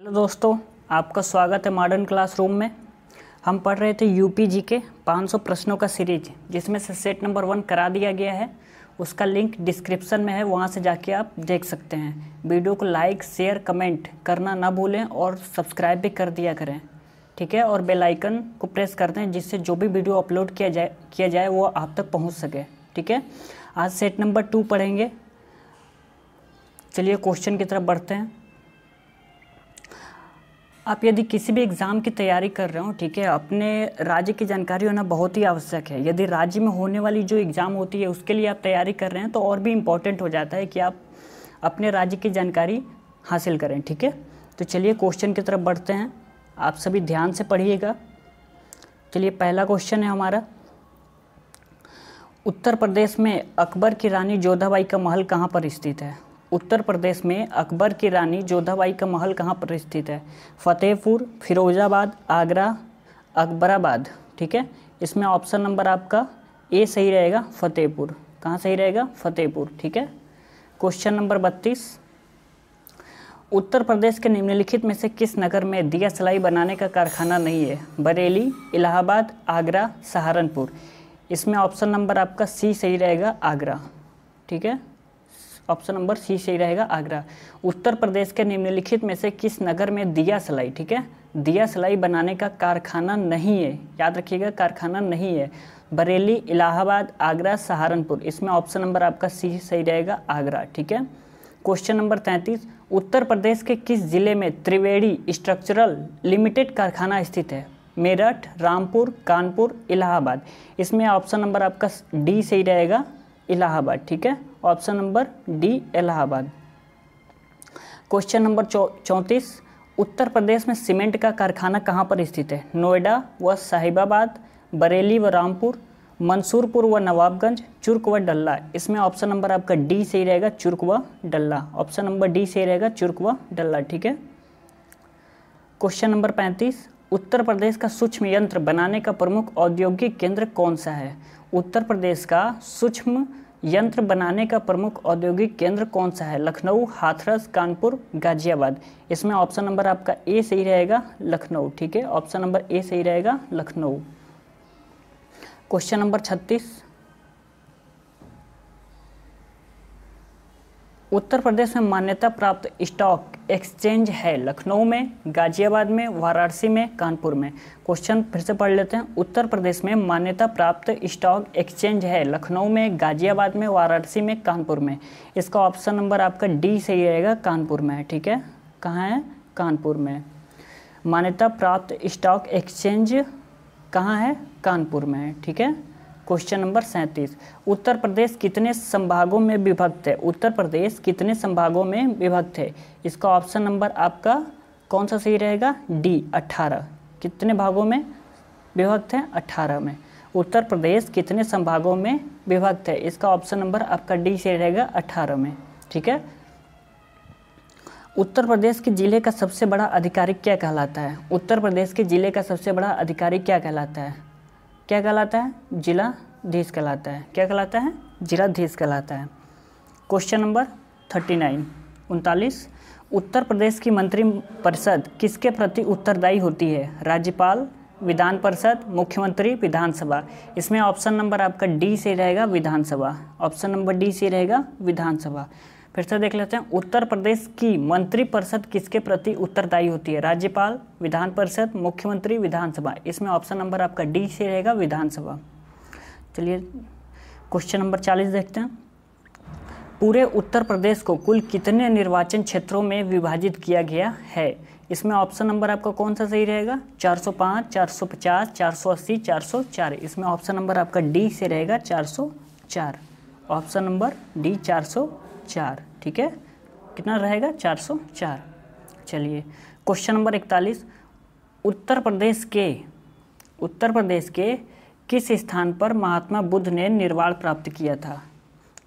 hello दोस्तों आपका स्वागत है मॉडर्न क्लासरूम में हम पढ़ रहे थे यूपी जी के 500 प्रश्नों का सीरीज जिसमें से सेट नंबर वन करा दिया गया है उसका लिंक डिस्क्रिप्शन में है वहाँ से जाके आप देख सकते हैं वीडियो को लाइक शेयर कमेंट करना ना भूलें और सब्सक्राइब भी कर दिया करें ठीक है और बेलाइकन को प्रेस कर दें जिससे जो भी वीडियो अपलोड किया जाए किया जाए वो आप तक पहुँच सके ठीक है आज सेट नंबर टू पढ़ेंगे चलिए क्वेश्चन की तरफ बढ़ते हैं आप यदि किसी भी एग्ज़ाम की तैयारी कर रहे हो ठीक है अपने राज्य की जानकारी होना बहुत ही आवश्यक है यदि राज्य में होने वाली जो एग्ज़ाम होती है उसके लिए आप तैयारी कर रहे हैं तो और भी इम्पॉर्टेंट हो जाता है कि आप अपने राज्य की जानकारी हासिल करें ठीक है तो चलिए क्वेश्चन की तरफ बढ़ते हैं आप सभी ध्यान से पढ़िएगा चलिए पहला क्वेश्चन है हमारा उत्तर प्रदेश में अकबर की रानी जोधाबाई का महल कहाँ पर स्थित है उत्तर प्रदेश में अकबर की रानी जोधाबाई का महल कहाँ पर स्थित है फतेहपुर फिरोजाबाद आगरा अकबराबाद ठीक है इसमें ऑप्शन नंबर आपका ए सही रहेगा फतेहपुर कहाँ सही रहेगा फतेहपुर ठीक है क्वेश्चन नंबर बत्तीस उत्तर प्रदेश के निम्नलिखित में से किस नगर में दिया सलाई बनाने का कारखाना नहीं है बरेली इलाहाबाद आगरा सहारनपुर इसमें ऑप्शन नंबर आपका सी सही रहेगा आगरा ठीक है ऑप्शन नंबर सी सही रहेगा आगरा उत्तर प्रदेश के निम्नलिखित में से किस नगर में दिया सलाई ठीक है दिया सलाई बनाने का कारखाना नहीं है याद रखिएगा कारखाना नहीं है बरेली इलाहाबाद आगरा सहारनपुर इसमें ऑप्शन नंबर आपका सी सही रहेगा आगरा ठीक है क्वेश्चन नंबर तैंतीस उत्तर प्रदेश के किस जिले में त्रिवेणी स्ट्रक्चरल लिमिटेड कारखाना स्थित है मेरठ रामपुर कानपुर इलाहाबाद इसमें ऑप्शन नंबर आपका डी सही रहेगा इलाहाबाद ठीक है option number D Allahabad question number चौंतीस उत्तर प्रदेश में सीमेंट का कारखाना कहाँ पर स्थित है नोएडा व साहिबाबाद बरेली व रामपुर मंसूरपुर व नवाबगंज चुर्क व डल्ला इसमें ऑप्शन नंबर आपका डी सही रहेगा चुर्क व डल्ला ऑप्शन नंबर डी सही रहेगा चुर्क व डल्ला ठीक है क्वेश्चन नंबर पैंतीस उत्तर प्रदेश का सूक्ष्म यंत्र बनाने का प्रमुख औद्योगिक केंद्र कौन सा है उत्तर प्रदेश का सूक्ष्म यंत्र बनाने का प्रमुख औद्योगिक केंद्र कौन सा है लखनऊ हाथरस कानपुर गाजियाबाद इसमें ऑप्शन नंबर आपका ए सही रहेगा लखनऊ ठीक है ऑप्शन नंबर ए सही रहेगा लखनऊ क्वेश्चन नंबर छत्तीस उत्तर प्रदेश में मान्यता प्राप्त स्टॉक एक्सचेंज है लखनऊ में गाजियाबाद में वाराणसी में कानपुर में क्वेश्चन फिर से पढ़ लेते हैं उत्तर प्रदेश में मान्यता प्राप्त स्टॉक एक्सचेंज है लखनऊ में गाजियाबाद में वाराणसी में कानपुर में इसका ऑप्शन नंबर आपका डी सही रहेगा कानपुर में ठीक है कहाँ है कानपुर में मान्यता प्राप्त स्टॉक एक्सचेंज कहाँ है कानपुर में ठीक है क्वेश्चन नंबर सैंतीस उत्तर प्रदेश कितने संभागों में विभक्त है उत्तर प्रदेश कितने संभागों में विभक्त है इसका ऑप्शन नंबर आपका कौन सा सही रहेगा डी अट्ठारह कितने भागों में विभक्त है अट्ठारह में उत्तर प्रदेश कितने संभागों में विभक्त है इसका ऑप्शन नंबर आपका डी सही रहेगा अट्ठारह में ठीक है उत्तर प्रदेश के जिले का सबसे बड़ा अधिकारी क्या कहलाता है उत्तर प्रदेश के जिले का सबसे बड़ा अधिकारी क्या कहलाता है क्या कहलाता है जिलाधीश कहलाता है क्या कहलाता है जिलाधीश कहलाता है क्वेश्चन नंबर थर्टी नाइन उनतालीस उत्तर प्रदेश की मंत्रिपरिषद किसके प्रति उत्तरदायी होती है राज्यपाल विधान परिषद मुख्यमंत्री विधानसभा इसमें ऑप्शन नंबर आपका डी से रहेगा विधानसभा ऑप्शन नंबर डी से रहेगा विधानसभा फिर से देख लेते हैं उत्तर प्रदेश की मंत्रिपरिषद किसके प्रति उत्तरदायी होती है राज्यपाल विधान परिषद मुख्यमंत्री विधानसभा इसमें ऑप्शन नंबर आपका डी से रहेगा विधानसभा चलिए क्वेश्चन नंबर चालीस देखते हैं पूरे उत्तर प्रदेश को कुल कितने निर्वाचन क्षेत्रों में विभाजित किया गया है इसमें ऑप्शन नंबर आपका कौन सा सही रहेगा 405, 450, 480, 404 इसमें ऑप्शन नंबर आपका डी से रहेगा 404 ऑप्शन नंबर डी चार ठीक है कितना रहेगा चार सौ चार चलिए क्वेश्चन नंबर इकतालीस उत्तर प्रदेश के उत्तर प्रदेश के किस स्थान पर महात्मा बुद्ध ने निर्वाण प्राप्त किया था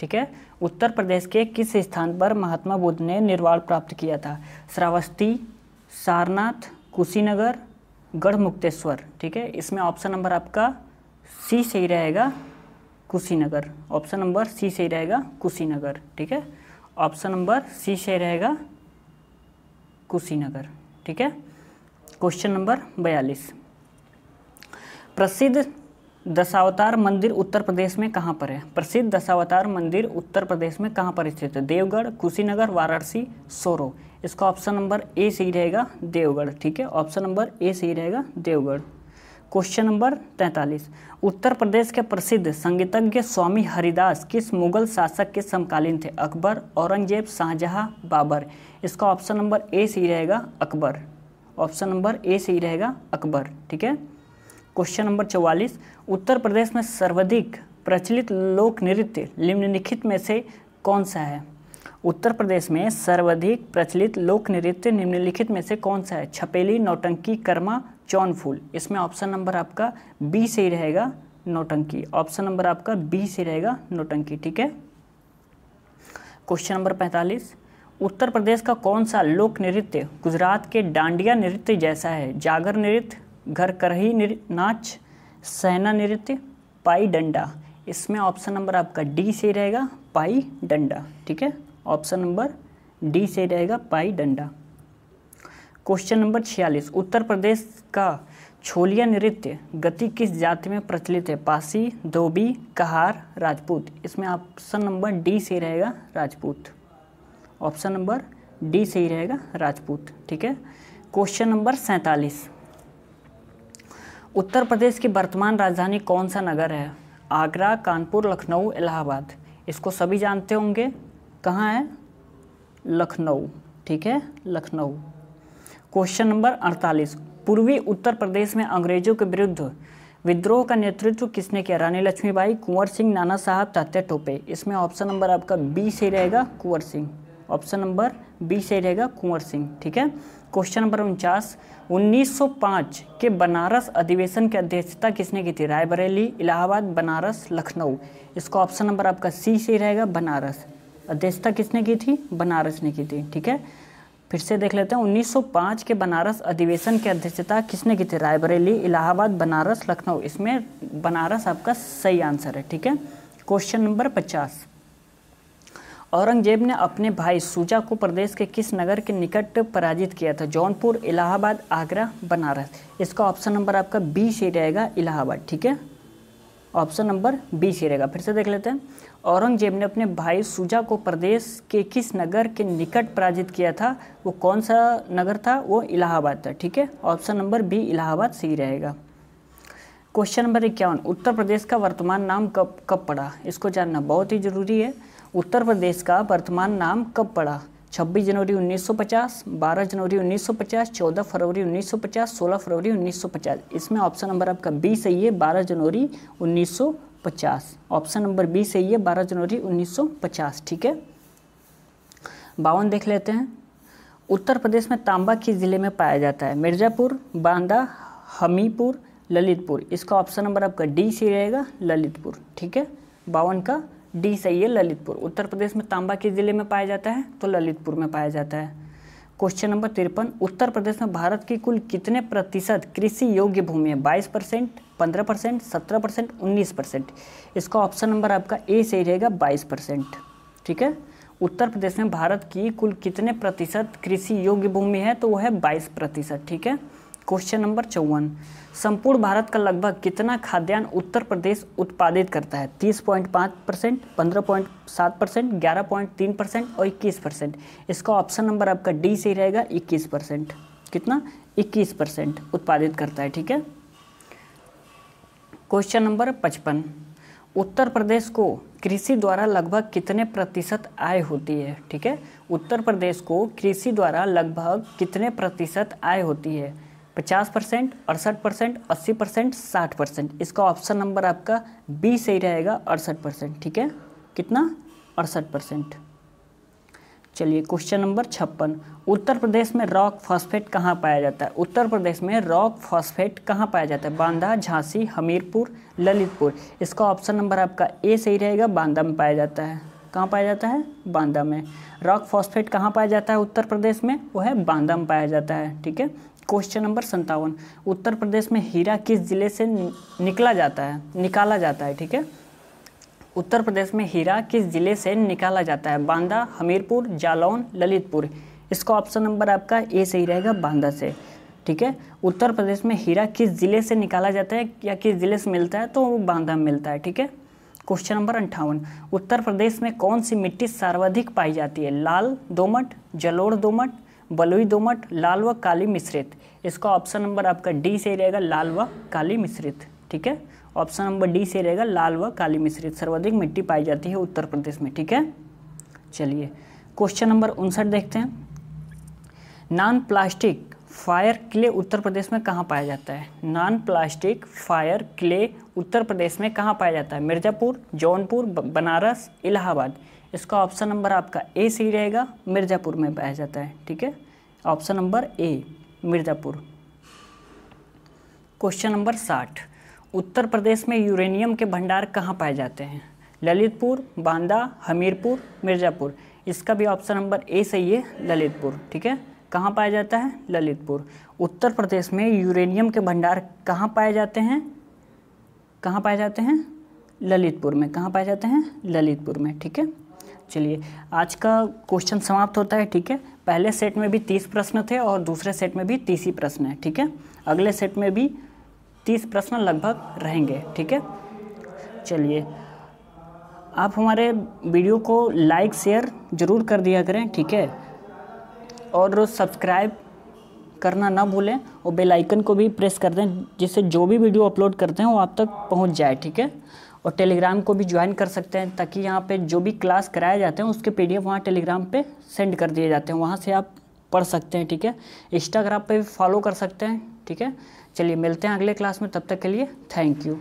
ठीक है उत्तर प्रदेश के किस स्थान पर महात्मा बुद्ध ने निर्वाण प्राप्त किया था श्रावस्ती सारनाथ कुशीनगर गढ़मुक्तेश्वर ठीक है इसमें ऑप्शन नंबर आपका सी सही रहेगा कुशीनगर ऑप्शन नंबर सी सही रहेगा कुशीनगर ठीक है ऑप्शन नंबर सी सही रहेगा कुशीनगर ठीक है क्वेश्चन नंबर बयालीस प्रसिद्ध दशावतार मंदिर उत्तर प्रदेश में कहाँ पर है प्रसिद्ध दशावतार मंदिर उत्तर प्रदेश में कहाँ पर स्थित है देवगढ़ कुशीनगर वाराणसी सोरो इसका ऑप्शन नंबर ए सही रहेगा देवगढ़ ठीक है ऑप्शन नंबर ए सही रहेगा देवगढ़ क्वेश्चन नंबर 43 उत्तर प्रदेश के प्रसिद्ध संगीतज्ञ स्वामी हरिदास किस मुगल शासक के समकालीन थे अकबर औरंगजेब शाहजहां बाबर इसका ऑप्शन नंबर ए सही रहेगा अकबर ऑप्शन नंबर ए सही रहेगा अकबर ठीक है क्वेश्चन नंबर चौवालीस उत्तर प्रदेश में सर्वाधिक प्रचलित लोक नृत्य निम्नलिखित में से कौन सा है उत्तर प्रदेश में सर्वाधिक प्रचलित लोक नृत्य निम्नलिखित में से कौन सा है छपेली नौटंकी कर्मा जॉन फूल इसमें ऑप्शन नंबर आपका बी से रहेगा नोटंकी ऑप्शन नंबर आपका बी से रहेगा नोटंकी ठीक है क्वेश्चन नंबर पैंतालीस उत्तर प्रदेश का कौन सा लोक नृत्य गुजरात के डांडिया नृत्य जैसा है जागर नृत्य घर करही नाच सहना नृत्य पाई डंडा इसमें ऑप्शन नंबर आपका डी से रहेगा पाई डंडा ठीक है ऑप्शन नंबर डी से रहेगा पाई डंडा क्वेश्चन नंबर छियालीस उत्तर प्रदेश का छोलिया नृत्य गति किस जाति में प्रचलित है पासी धोबी कहार राजपूत इसमें ऑप्शन नंबर डी सही रहेगा राजपूत ऑप्शन नंबर डी सही रहेगा राजपूत ठीक है क्वेश्चन नंबर सैंतालीस उत्तर प्रदेश की वर्तमान राजधानी कौन सा नगर है आगरा कानपुर लखनऊ इलाहाबाद इसको सभी जानते होंगे कहाँ है लखनऊ ठीक है लखनऊ क्वेश्चन नंबर 48 पूर्वी उत्तर प्रदेश में अंग्रेजों के विरुद्ध विद्रोह का नेतृत्व किसने किया रानी लक्ष्मीबाई कुंवर सिंह नाना साहब तात्या टोपे इसमें ऑप्शन नंबर आपका बी सही रहेगा Kunwar Singh option number B सही रहेगा कुंवर सिंह ठीक है क्वेश्चन नंबर उनचास 1905 के बनारस अधिवेशन की अध्यक्षता किसने की थी रायबरेली इलाहाबाद बनारस लखनऊ इसका ऑप्शन नंबर आपका सी सही रहेगा बनारस अध्यक्षता किसने की थी बनारस ने की थी ठीक है फिर से देख लेते हैं 1905 के बनारस अधिवेशन की अध्यक्षता किसने की थी रायबरेली इलाहाबाद बनारस लखनऊ इसमें बनारस आपका सही आंसर है ठीक है क्वेश्चन नंबर 50 औरंगजेब ने अपने भाई सूजा को प्रदेश के किस नगर के निकट पराजित किया था जौनपुर इलाहाबाद आगरा बनारस इसका ऑप्शन नंबर आपका बी सी रहेगा इलाहाबाद ठीक है ऑप्शन नंबर बी सी रहेगा फिर से देख लेते हैं औरंगजेब ने अपने भाई सुजा को प्रदेश के किस नगर के निकट पराजित किया था वो कौन सा नगर था वो इलाहाबाद था ठीक है ऑप्शन नंबर बी इलाहाबाद सही रहेगा क्वेश्चन नंबर इक्यावन उत्तर प्रदेश का वर्तमान नाम कब कब पड़ा इसको जानना बहुत ही जरूरी है उत्तर प्रदेश का वर्तमान नाम कब पड़ा 26 जनवरी 1950, 12 जनवरी 1950, 14 फरवरी 1950, 16 फरवरी 1950 इसमें ऑप्शन नंबर आपका बी सही है 12 जनवरी 1950 ऑप्शन नंबर बी सही है 12 जनवरी 1950 ठीक है बावन देख लेते हैं उत्तर प्रदेश में तांबा किस ज़िले में पाया जाता है मिर्ज़ापुर बांदा हमीपुर ललितपुर इसका ऑप्शन नंबर आपका डी सी रहेगा ललितपुर ठीक है बावन का डी सही है ललितपुर उत्तर प्रदेश में तांबा किस जिले में पाया जाता है तो ललितपुर में पाया जाता है क्वेश्चन नंबर तिरपन उत्तर प्रदेश में भारत की कुल कितने प्रतिशत कृषि योग्य भूमि है बाईस परसेंट पंद्रह परसेंट सत्रह परसेंट उन्नीस परसेंट इसका ऑप्शन नंबर आपका ए सही रहेगा बाईस परसेंट ठीक है उत्तर प्रदेश में भारत की कुल कितने प्रतिशत कृषि योग्य भूमि है तो वो है बाईस प्रतिशत ठीक है क्वेश्चन नंबर चौवन संपूर्ण भारत का लगभग कितना खाद्यान्न उत्तर प्रदेश उत्पादित करता है 30.5 परसेंट पंद्रह परसेंट ग्यारह परसेंट और 21 परसेंट इसका ऑप्शन नंबर आपका डी से रहेगा 21 परसेंट कितना 21 परसेंट उत्पादित करता है ठीक है क्वेश्चन नंबर पचपन उत्तर प्रदेश को कृषि द्वारा लगभग कितने प्रतिशत आय होती है ठीक है उत्तर प्रदेश को कृषि द्वारा लगभग कितने प्रतिशत आय होती है पचास परसेंट अड़सठ परसेंट अस्सी परसेंट साठ परसेंट इसका ऑप्शन नंबर आपका बी सही रहेगा अड़सठ परसेंट ठीक है कितना अड़सठ परसेंट चलिए क्वेश्चन नंबर छप्पन उत्तर प्रदेश में रॉक फॉस्फेट कहाँ पाया जाता है उत्तर प्रदेश में रॉक फॉस्फेट कहाँ पाया जाता है बांदा झांसी हमीरपुर ललितपुर इसका ऑप्शन नंबर आपका ए सही रहेगा बांदा में पाया जाता है कहाँ पाया जाता है बांदा में रॉक फॉस्फेट कहाँ पाया जाता है उत्तर प्रदेश में वो है बांदा में पाया जाता है ठीक है क्वेश्चन नंबर संतावन उत्तर प्रदेश में हीरा किस जिले से निकला जाता है निकाला जाता है ठीक है उत्तर प्रदेश में हीरा किस जिले से निकाला जाता है बांदा हमीरपुर जालौन ललितपुर इसका ऑप्शन नंबर आपका ए सही रहेगा बांदा से ठीक है उत्तर प्रदेश में हीरा किस ज़िले से निकाला जाता है या किस ज़िले से मिलता है तो वो बांदा में मिलता है ठीक है क्वेश्चन नंबर अंठावन उत्तर प्रदेश में कौन सी मिट्टी सर्वाधिक पाई जाती है लाल दोमट जलोड़ दोमट बलुई दोमट लाल व काली मिश्रित इसका ऑप्शन नंबर आपका डी से रहेगा लाल व काली मिश्रित ठीक है ऑप्शन नंबर डी से रहेगा लाल व काली मिश्रित सर्वाधिक मिट्टी पाई जाती है उत्तर प्रदेश में ठीक है चलिए क्वेश्चन नंबर उनसठ देखते हैं non plastic fire clay Uttar Pradesh में कहाँ पाया जाता है non plastic fire clay Uttar Pradesh में कहाँ पाया जाता है मिर्ज़ापुर जौनपुर बनारस इलाहाबाद इसका ऑप्शन नंबर आपका ए सही रहेगा मिर्ज़ापुर में पाया जाता है ठीक है option number A Mirzapur question number साठ उत्तर प्रदेश में यूरेनियम के भंडार कहाँ पाए जाते हैं ललितपुर बांदा हमीरपुर मिर्ज़ापुर इसका भी ऑप्शन नंबर ए सही है ललितपुर ठीक है कहाँ पाया जाता है ललितपुर उत्तर प्रदेश में यूरेनियम के भंडार कहाँ पाए जाते हैं कहाँ पाए जाते हैं ललितपुर में कहाँ पाए जाते हैं ललितपुर में ठीक है चलिए आज का क्वेश्चन समाप्त होता है ठीक है पहले सेट में भी तीस प्रश्न थे और दूसरे सेट में भी तीस ही प्रश्न है ठीक है अगले सेट में भी तीस प्रश्न लगभग रहेंगे ठीक है चलिए आप हमारे वीडियो को लाइक शेयर ज़रूर कर दिया करें ठीक है और सब्सक्राइब करना ना भूलें और बेल आइकन को भी प्रेस कर दें जिससे जो भी वीडियो अपलोड करते हैं वो आप तक पहुंच जाए ठीक है और टेलीग्राम को भी ज्वाइन कर सकते हैं ताकि यहाँ पे जो भी क्लास कराए जाते हैं उसके पीडीएफ वहाँ टेलीग्राम पे सेंड कर दिए जाते हैं वहाँ से आप पढ़ सकते हैं ठीक है इंस्टाग्राम पे भी फॉलो कर सकते हैं ठीक है चलिए मिलते हैं अगले क्लास में तब तक के लिए थैंक यू